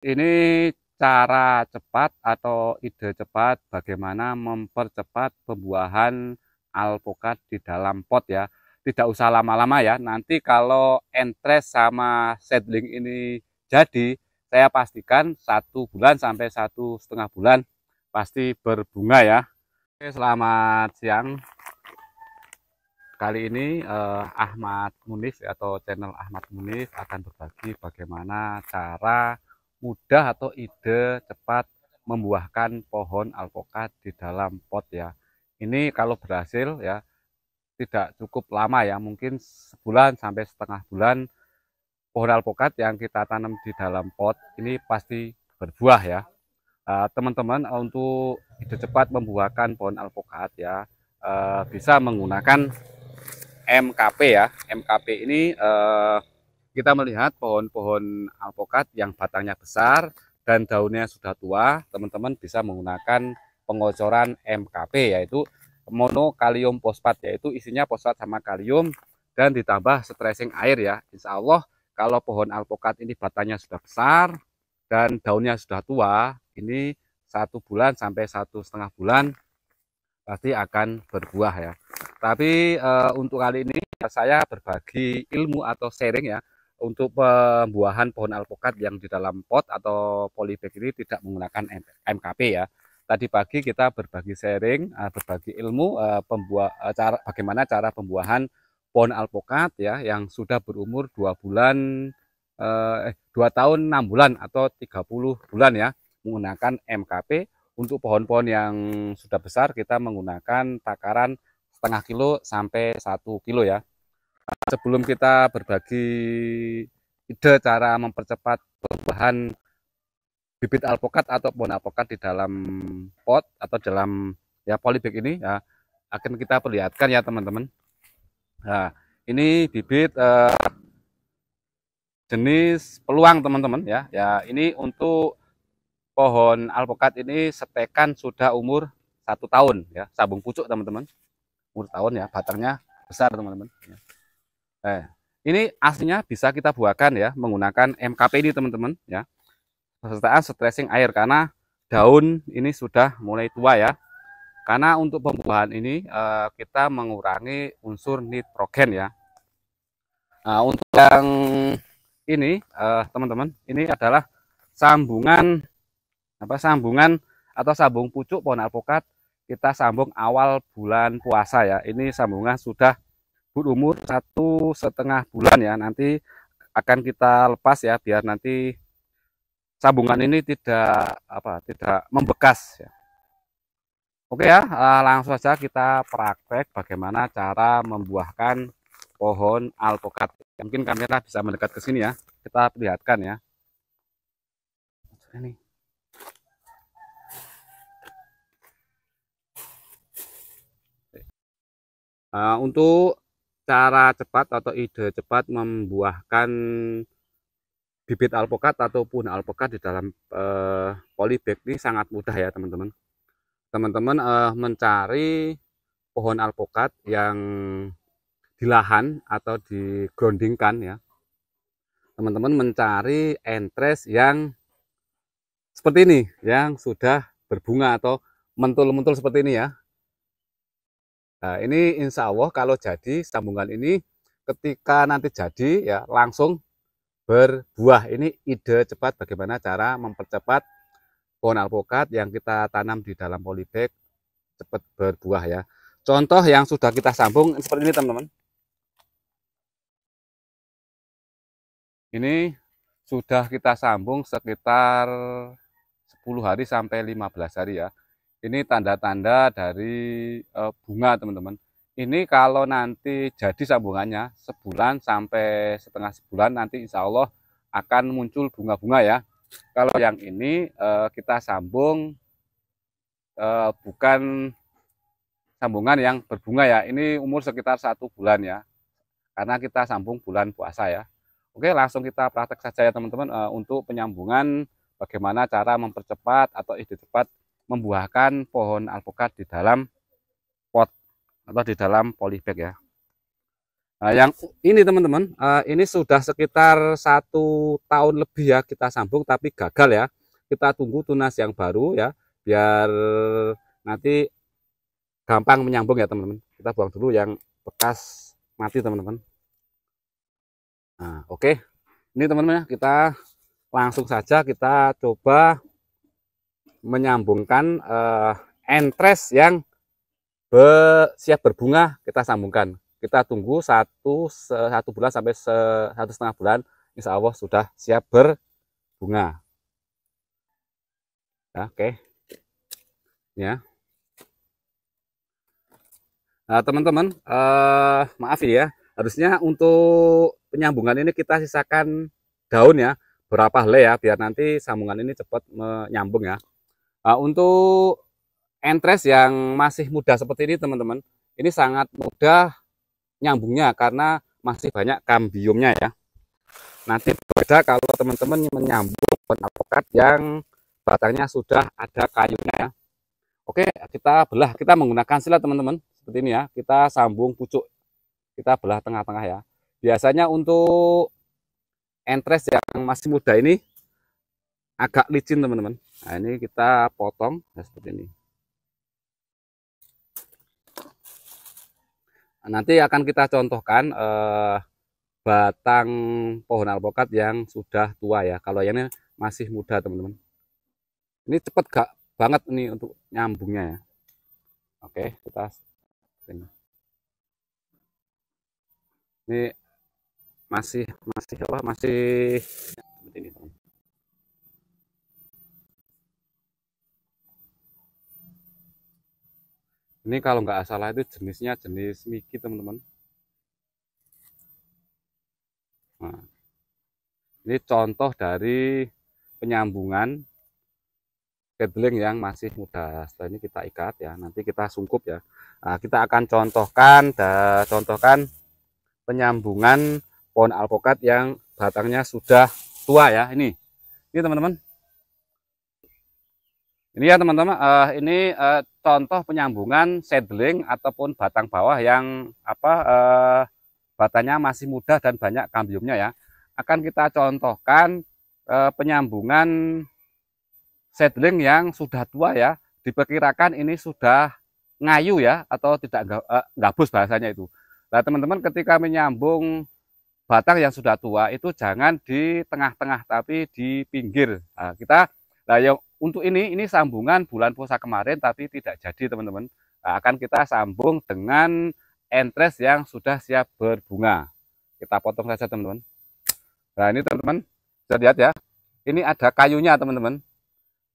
Ini cara cepat atau ide cepat bagaimana mempercepat pembuahan alpukat di dalam pot ya. Tidak usah lama-lama ya. Nanti kalau entres sama seedling ini jadi, saya pastikan satu bulan sampai satu setengah bulan pasti berbunga ya. Oke, selamat siang. Kali ini eh, Ahmad Munif atau channel Ahmad Munif akan berbagi bagaimana cara mudah atau ide cepat membuahkan pohon alpukat di dalam pot ya. Ini kalau berhasil ya tidak cukup lama ya, mungkin sebulan sampai setengah bulan pohon alpukat yang kita tanam di dalam pot ini pasti berbuah ya. Eh, teman-teman uh, untuk ide cepat membuahkan pohon alpukat ya uh, bisa menggunakan MKP ya. MKP ini uh, kita melihat pohon-pohon alpokat yang batangnya besar dan daunnya sudah tua, teman-teman bisa menggunakan pengocoran MKP yaitu monokalium fosfat yaitu isinya fosfat sama kalium dan ditambah stressing air ya. Insya Allah kalau pohon alpokat ini batangnya sudah besar dan daunnya sudah tua, ini satu bulan sampai satu setengah bulan pasti akan berbuah ya. Tapi e, untuk kali ini saya berbagi ilmu atau sharing ya untuk pembuahan pohon alpukat yang di dalam pot atau polybag ini tidak menggunakan MKP ya. Tadi pagi kita berbagi sharing, eh, berbagi ilmu eh, pembuah eh, cara bagaimana cara pembuahan pohon alpukat ya yang sudah berumur 2 bulan eh 2 tahun 6 bulan atau 30 bulan ya menggunakan MKP. Untuk pohon-pohon yang sudah besar kita menggunakan takaran setengah kilo sampai satu kilo ya sebelum kita berbagi ide cara mempercepat perubahan bibit alpukat atau pohon alpukat di dalam pot atau dalam ya polybag ini ya akan kita perlihatkan ya teman-teman. Nah, ini bibit eh, jenis peluang teman-teman ya. Ya, ini untuk pohon alpukat ini setekan sudah umur satu tahun ya, sabung pucuk teman-teman. Umur tahun ya, batangnya besar teman -teman. Ya. Eh, ini aslinya bisa kita buahkan ya menggunakan MKP ini teman-teman ya. Pesertaan stressing air karena daun ini sudah mulai tua ya. Karena untuk pembuahan ini eh, kita mengurangi unsur nitrogen ya. Nah, untuk yang ini eh, teman-teman, eh, ini adalah sambungan apa sambungan atau sambung pucuk pohon alpukat kita sambung awal bulan puasa ya. Ini sambungan sudah berumur satu setengah bulan ya nanti akan kita lepas ya biar nanti sambungan ini tidak apa tidak membekas ya. Oke ya eh, langsung saja kita praktek bagaimana cara membuahkan pohon alpukat mungkin kamera bisa mendekat ke sini ya kita perlihatkan ya ini Uh, untuk cara cepat atau ide cepat membuahkan bibit alpukat ataupun alpukat di dalam uh, polybag ini sangat mudah ya teman-teman. Teman-teman uh, mencari pohon alpukat yang di lahan atau digrondingkan ya. Teman-teman mencari entres yang seperti ini, yang sudah berbunga atau mentul-mentul seperti ini ya. Nah, ini insya Allah kalau jadi sambungan ini ketika nanti jadi ya langsung berbuah. Ini ide cepat bagaimana cara mempercepat pohon alpukat yang kita tanam di dalam polybag cepat berbuah ya. Contoh yang sudah kita sambung seperti ini teman-teman. Ini sudah kita sambung sekitar 10 hari sampai 15 hari ya. Ini tanda-tanda dari uh, bunga teman-teman. Ini kalau nanti jadi sambungannya sebulan sampai setengah sebulan nanti insya Allah akan muncul bunga-bunga ya. Kalau yang ini uh, kita sambung uh, bukan sambungan yang berbunga ya. Ini umur sekitar satu bulan ya. Karena kita sambung bulan puasa ya. Oke, langsung kita praktek saja ya teman-teman uh, untuk penyambungan bagaimana cara mempercepat atau ide cepat membuahkan pohon alpukat di dalam pot atau di dalam polybag ya. Nah, yang ini teman-teman, eh, ini sudah sekitar satu tahun lebih ya kita sambung tapi gagal ya. Kita tunggu tunas yang baru ya, biar nanti gampang menyambung ya teman-teman. Kita buang dulu yang bekas mati teman-teman. Nah, oke. Okay. Ini teman-teman ya, kita langsung saja kita coba menyambungkan uh, entres yang be, siap berbunga kita sambungkan. Kita tunggu satu satu bulan sampai se, satu setengah bulan, insya Allah sudah siap berbunga. Ya, Oke, okay. ya. Nah teman-teman, uh, maaf ya, harusnya untuk penyambungan ini kita sisakan daun ya, berapa helai ya, biar nanti sambungan ini cepat menyambung ya. Nah, untuk entres yang masih muda seperti ini teman-teman, ini sangat mudah nyambungnya karena masih banyak kambiumnya ya. Nanti beda kalau teman-teman menyambung penapokat yang batangnya sudah ada kayunya ya. Oke, kita belah, kita menggunakan silat teman-teman seperti ini ya. Kita sambung pucuk, kita belah tengah-tengah ya. Biasanya untuk entres yang masih muda ini agak licin teman-teman. Nah, ini kita potong ya, seperti ini. Nah, nanti akan kita contohkan eh, batang pohon alpokat yang sudah tua ya. Kalau yang ini masih muda teman-teman. Ini cepat gak banget nih untuk nyambungnya ya. Oke, kita ini. Ini masih masih apa? Masih seperti ini teman. ini kalau nggak salah itu jenisnya jenis miki teman-teman nah, ini contoh dari penyambungan cabling yang masih muda setelah ini kita ikat ya nanti kita sungkup ya nah, kita akan contohkan da, contohkan penyambungan pohon alpukat yang batangnya sudah tua ya ini ini teman-teman ini ya teman-teman, uh, ini uh, contoh penyambungan seedling ataupun batang bawah yang apa uh, batangnya masih muda dan banyak kambiumnya ya. Akan kita contohkan uh, penyambungan seedling yang sudah tua ya. Diperkirakan ini sudah ngayu ya atau tidak uh, gabus bahasanya itu. Nah teman-teman ketika menyambung batang yang sudah tua itu jangan di tengah-tengah tapi di pinggir. Nah, kita nah, yang untuk ini ini sambungan bulan puasa kemarin tapi tidak jadi teman-teman nah, akan kita sambung dengan entres yang sudah siap berbunga kita potong saja teman-teman nah ini teman-teman bisa lihat ya ini ada kayunya teman-teman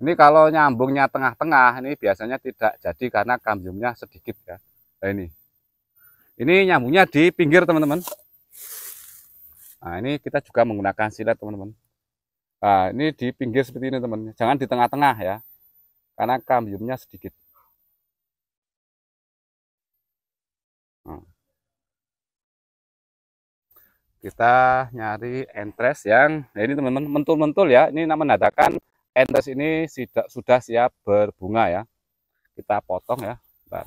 ini kalau nyambungnya tengah-tengah ini biasanya tidak jadi karena kambiumnya sedikit ya nah, ini ini nyambungnya di pinggir teman-teman nah ini kita juga menggunakan silet teman-teman Nah, ini di pinggir seperti ini teman, jangan di tengah-tengah ya, karena kambiumnya sedikit. Nah. Kita nyari entres yang, ya ini teman-teman mentul-mentul ya, ini menandakan entres ini sudah siap berbunga ya. Kita potong ya, bentar.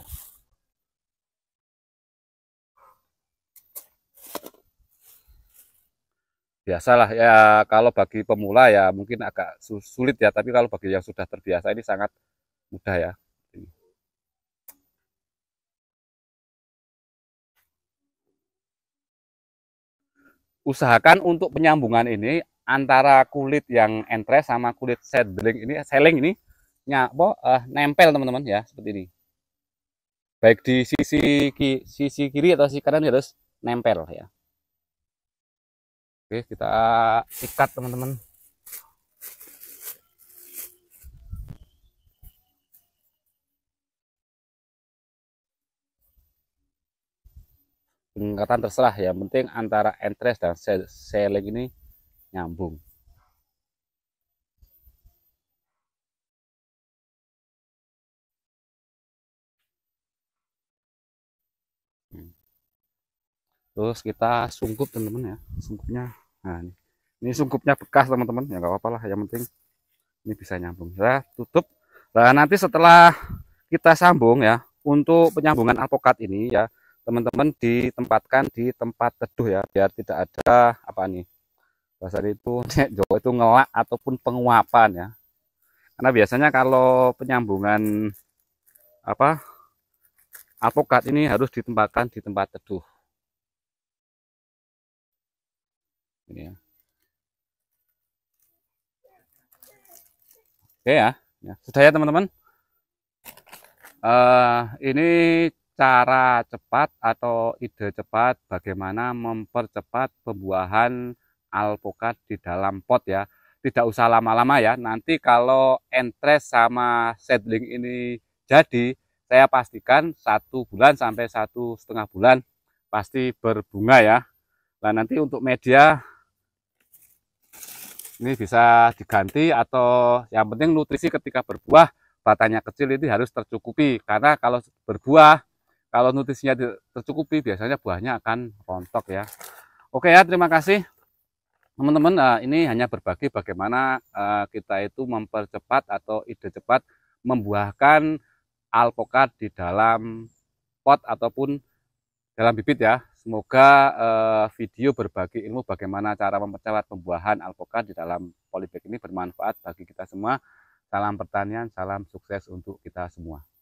biasalah ya kalau bagi pemula ya mungkin agak sulit ya tapi kalau bagi yang sudah terbiasa ini sangat mudah ya usahakan untuk penyambungan ini antara kulit yang entres sama kulit beling ini seling ini nyapo eh, nempel teman-teman ya seperti ini baik di sisi sisi kiri atau sisi kanan harus ya, nempel ya Oke, kita ikat teman-teman. Pengikatan terserah, ya, penting antara entres dan selling ini nyambung. terus kita sungkup teman-teman ya sungkupnya nah ini, ini sungkupnya bekas teman-teman ya nggak apa-apa lah yang penting ini bisa nyambung ya tutup nah nanti setelah kita sambung ya untuk penyambungan apokat ini ya teman-teman ditempatkan di tempat teduh ya biar tidak ada apa nih dasar itu jauh itu ngelak ataupun penguapan ya karena biasanya kalau penyambungan apa apokat ini harus ditempatkan di tempat teduh ini ya oke ya, ya. sudah ya teman-teman uh, ini cara cepat atau ide cepat bagaimana mempercepat pembuahan alpukat di dalam pot ya tidak usah lama-lama ya nanti kalau entres sama seedling ini jadi saya pastikan satu bulan sampai satu setengah bulan pasti berbunga ya. Nah nanti untuk media ini bisa diganti atau yang penting nutrisi ketika berbuah batangnya kecil ini harus tercukupi karena kalau berbuah kalau nutrisinya tercukupi biasanya buahnya akan rontok ya. Oke ya, terima kasih teman-teman. Eh, ini hanya berbagi bagaimana eh, kita itu mempercepat atau ide cepat membuahkan alpukat di dalam pot ataupun dalam bibit ya. Semoga uh, video berbagi ilmu bagaimana cara mempercepat pembuahan alpukat di dalam polybag ini bermanfaat bagi kita semua. Salam pertanian, salam sukses untuk kita semua.